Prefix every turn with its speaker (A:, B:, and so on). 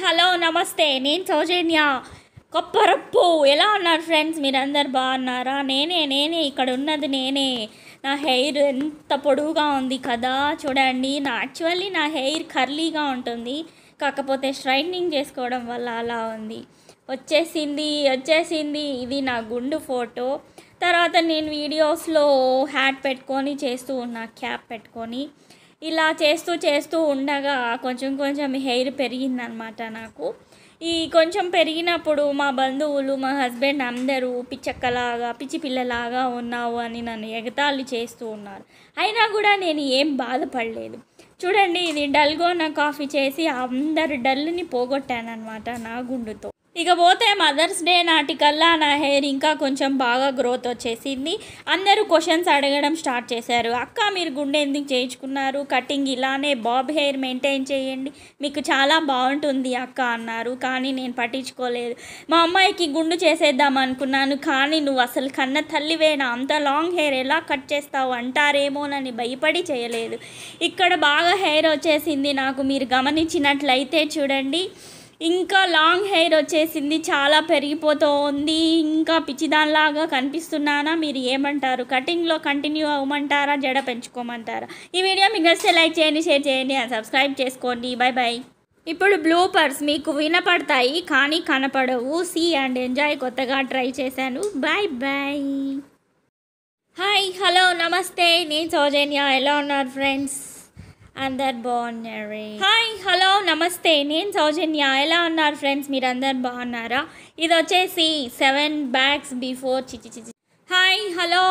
A: morning hello నమస్తే నేను సౌజన్య కొప్పరప్పు ఎలా ఉన్నారు ఫ్రెండ్స్ మీరందరు బాగున్నారా నేనే నేనే ఇక్కడ ఉన్నది నేనే నా హెయిర్ ఎంత పొడవుగా ఉంది కదా చూడండి నా యాక్చువల్లీ నా హెయిర్ కర్లీగా ఉంటుంది కాకపోతే స్ట్రైట్నింగ్ చేసుకోవడం వల్ల అలా ఉంది వచ్చేసింది వచ్చేసింది ఇది నా గుండు ఫోటో తర్వాత నేను వీడియోస్లో హ్యాట్ పెట్టుకొని చేస్తూ ఉన్నా క్యాప్ పెట్టుకొని ఇలా చేస్తూ చేస్తూ ఉండగా కొంచెం కొంచెం హెయిర్ పెరిగిందనమాట నాకు ఈ కొంచెం పెరిగినప్పుడు మా బంధువులు మా హస్బెండ్ అందరూ పిచ్చక్కలాగా పిచ్చి పిల్లలాగా ఉన్నావు అని నన్ను ఎగతాళి చేస్తూ ఉన్నారు అయినా కూడా నేను ఏం బాధపడలేదు చూడండి ఇది డల్గోనా కాఫీ చేసి అందరు డల్ని పోగొట్టాను అనమాట నా గుండుతో ఇకపోతే మదర్స్ డే నాటికల్లా నా హెయిర్ ఇంకా కొంచెం బాగా గ్రోత్ వచ్చేసింది అందరూ క్వశ్చన్స్ అడగడం స్టార్ట్ చేశారు అక్క మీరు గుండె ఎందుకు చేయించుకున్నారు కటింగ్ ఇలానే బాబ్ హెయిర్ మెయింటైన్ చేయండి మీకు చాలా బాగుంటుంది అక్క అన్నారు కానీ నేను పట్టించుకోలేదు మా అమ్మాయికి గుండు చేసేద్దాం అనుకున్నాను కానీ నువ్వు అసలు కన్న తల్లివేనా అంత లాంగ్ హెయిర్ ఎలా కట్ చేస్తావు అంటారేమోనని భయపడి చేయలేదు ఇక్కడ బాగా హెయిర్ వచ్చేసింది నాకు మీరు గమనించినట్లయితే చూడండి ఇంకా లాంగ్ హెయిర్ వచ్చేసింది చాలా పెరిగిపోతూ ఉంది ఇంకా పిచ్చిదానిలాగా కనిపిస్తున్నానా మీరు ఏమంటారు కటింగ్లో కంటిన్యూ అవ్వమంటారా జడ పెంచుకోమంటారా ఈ వీడియో మీకు నచ్చితే లైక్ చేయండి షేర్ చేయండి అండ్ సబ్స్క్రైబ్ చేసుకోండి బాయ్ బాయ్ ఇప్పుడు బ్లూపర్స్ మీకు వినపడతాయి కానీ కనపడవు సీ అండ్ ఎంజాయ్ కొత్తగా ట్రై చేశాను బాయ్ బాయ్ హాయ్ హలో నమస్తే నేను సౌజన్య ఎలా ఉన్నారు ఫ్రెండ్స్ అందరు బాగున్నారు హాయ్ హలో నమస్తే నేను సౌజన్య ఎలా ఉన్నారు ఫ్రెండ్స్ మీరందరు బాగున్నారా ఇది వచ్చేసి సెవెన్ బ్యాగ్స్ బిఫోర్ చిచి చిచి హాయ్ హలో